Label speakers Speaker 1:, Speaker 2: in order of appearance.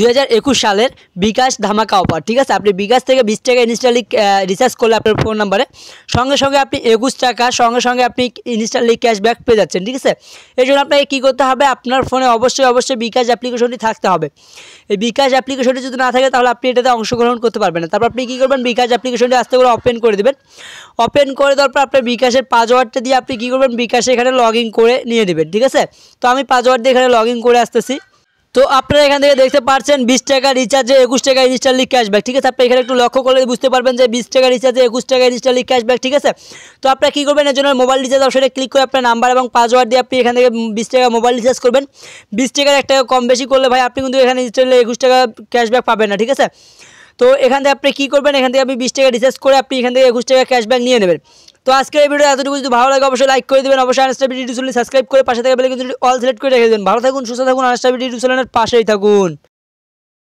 Speaker 1: দু সালের বিকাশ ধামাকা অফার ঠিক আছে আপনি বিকাশ থেকে বিশ টাকা ইনস্টালি রিচার্জ করলে আপনার ফোন নাম্বারে সঙ্গে সঙ্গে আপনি একুশ টাকা সঙ্গে সঙ্গে আপনি ইনস্টালি ক্যাশব্যাক পেয়ে যাচ্ছেন ঠিক আছে এই জন্য আপনাকে কী করতে হবে আপনার ফোনে অবশ্যই অবশ্যই বিকাশ অ্যাপ্লিকেশনটি থাকতে হবে এই বিকাশ অ্যাপ্লিকেশনটি যদি না থাকে তাহলে আপনি এটাতে অংশগ্রহণ করতে পারবেন না তারপর আপনি কী করবেন বিকাশ অ্যাপ্লিকেশনটি আস্তে করে ওপেন করে দেবেন ওপেন করে দেওয়ার পর আপনার বিকাশের পাসওয়ার্ডটা দিয়ে আপনি কী করবেন বিকাশে এখানে লগ করে নিয়ে নেবেন ঠিক আছে তো আমি পাসওয়ার্ড দিয়ে এখানে লগ করে আসতেছি তো আপনারা এখান থেকে দেখতে পাচ্ছেন বিশ টাকা রিচার্জে একুশ টাকা ইনস্টালি ক্যাশব্যাক ঠিক আছে আপনি এখানে একটু লক্ষ্য করলে বুঝতে পারবেন যে বিশ টাকা রিচার্জে একুশ টাকা ইনস্টালি ক্যাশব্যাক ঠিক আছে তো আপনারা কী করবেন এর জন্য মোবাইল রিচার্জ অপশনে ক্লিক করে আপনার নাম্বার এবং পাসওয়ার্ড দিয়ে আপনি এখান থেকে বিশ টাকা মোবাইল রিচার্জ করবেন বিশ টাকার এক টাকা কম বেশি করলে ভাই আপনি কিন্তু এখানে ইনস্টালে একুশ টাকা ক্যাশব্যাক পাবেন না ঠিক আছে তো এখান থেকে আপনি কী করবেন এখান থেকে আপনি বিশ টাকা রিচার্জ করে আপনি এখান থেকে একুশ টাকা ক্যাশব্যাক নিয়ে নেবেন তো আজকের এই ভিডিও এতটুকু যদি ভালো লাগে অবশ্যই লাইক করে দেবেন অবশ্যই আনস্টা ভিডিও সাবস্ক্রাইব করে পাশে থাকা বেলে কিন্তু অল সিলেক্ট করে রেখে দেবেন ভালো থাকুন সুস্থ থাকুন আনস্টা ভিডিও পাশেই থাকুন